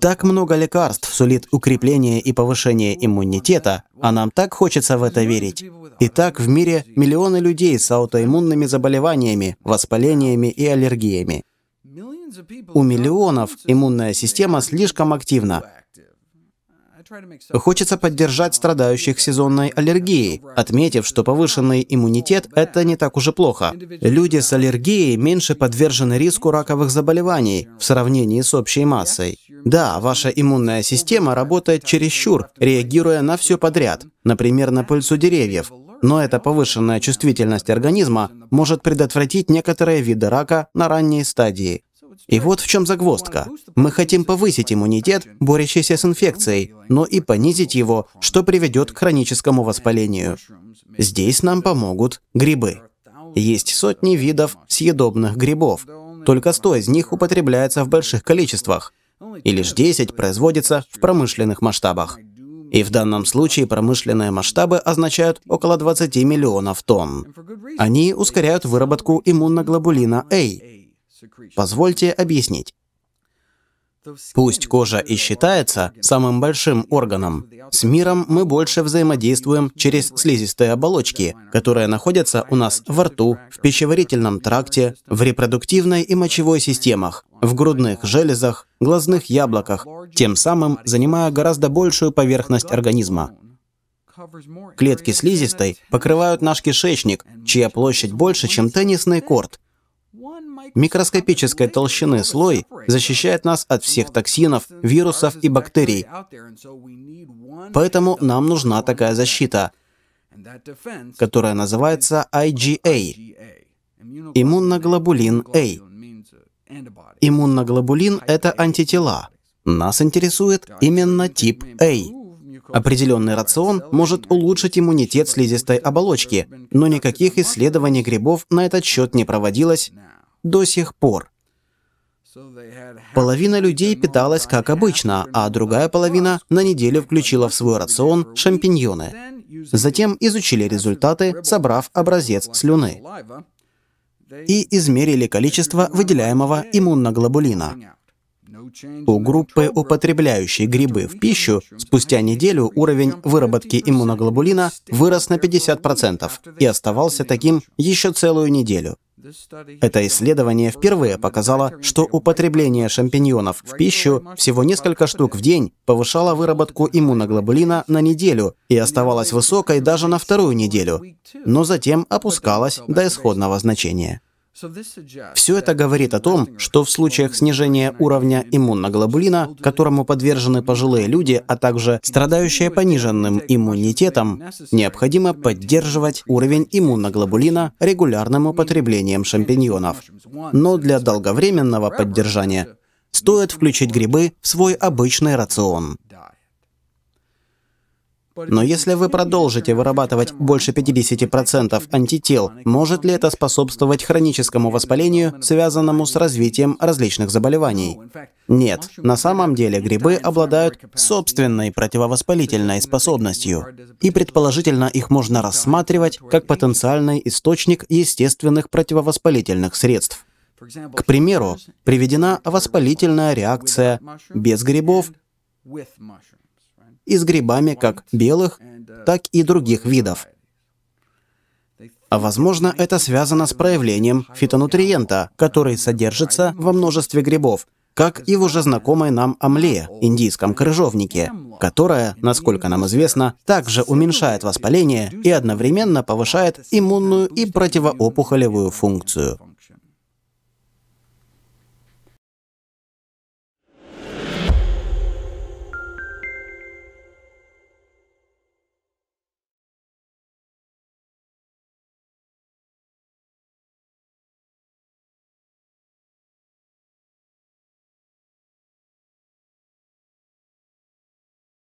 Так много лекарств сулит укрепление и повышение иммунитета, а нам так хочется в это верить. Итак, в мире миллионы людей с аутоиммунными заболеваниями, воспалениями и аллергиями. У миллионов иммунная система слишком активна, Хочется поддержать страдающих сезонной аллергией, отметив, что повышенный иммунитет – это не так уже плохо. Люди с аллергией меньше подвержены риску раковых заболеваний в сравнении с общей массой. Да, ваша иммунная система работает чересчур, реагируя на все подряд, например, на пыльцу деревьев, но эта повышенная чувствительность организма может предотвратить некоторые виды рака на ранней стадии. И вот в чем загвоздка. Мы хотим повысить иммунитет, борющийся с инфекцией, но и понизить его, что приведет к хроническому воспалению. Здесь нам помогут грибы. Есть сотни видов съедобных грибов. Только 100 из них употребляется в больших количествах, и лишь 10 производится в промышленных масштабах. И в данном случае промышленные масштабы означают около 20 миллионов тонн. Они ускоряют выработку иммуноглобулина А, Позвольте объяснить. Пусть кожа и считается самым большим органом, с миром мы больше взаимодействуем через слизистые оболочки, которые находятся у нас во рту, в пищеварительном тракте, в репродуктивной и мочевой системах, в грудных железах, глазных яблоках, тем самым занимая гораздо большую поверхность организма. Клетки слизистой покрывают наш кишечник, чья площадь больше, чем теннисный корт, Микроскопической толщины слой защищает нас от всех токсинов, вирусов и бактерий. Поэтому нам нужна такая защита, которая называется IgA – иммуноглобулин A. Иммуноглобулин – это антитела. Нас интересует именно тип A. Определенный рацион может улучшить иммунитет слизистой оболочки, но никаких исследований грибов на этот счет не проводилось, до сих пор. Половина людей питалась как обычно, а другая половина на неделю включила в свой рацион шампиньоны. Затем изучили результаты, собрав образец слюны и измерили количество выделяемого иммуноглобулина. У группы, употребляющей грибы в пищу, спустя неделю уровень выработки иммуноглобулина вырос на 50% и оставался таким еще целую неделю. Это исследование впервые показало, что употребление шампиньонов в пищу всего несколько штук в день повышало выработку иммуноглобулина на неделю и оставалась высокой даже на вторую неделю, но затем опускалась до исходного значения. Все это говорит о том, что в случаях снижения уровня иммуноглобулина, которому подвержены пожилые люди, а также страдающие пониженным иммунитетом, необходимо поддерживать уровень иммуноглобулина регулярным употреблением шампиньонов. Но для долговременного поддержания стоит включить грибы в свой обычный рацион. Но если вы продолжите вырабатывать больше 50% антител, может ли это способствовать хроническому воспалению, связанному с развитием различных заболеваний? Нет. На самом деле грибы обладают собственной противовоспалительной способностью, и предположительно их можно рассматривать как потенциальный источник естественных противовоспалительных средств. К примеру, приведена воспалительная реакция без грибов и с грибами как белых, так и других видов. А возможно, это связано с проявлением фитонутриента, который содержится во множестве грибов, как и в уже знакомой нам амле, индийском крыжовнике, которая, насколько нам известно, также уменьшает воспаление и одновременно повышает иммунную и противоопухолевую функцию.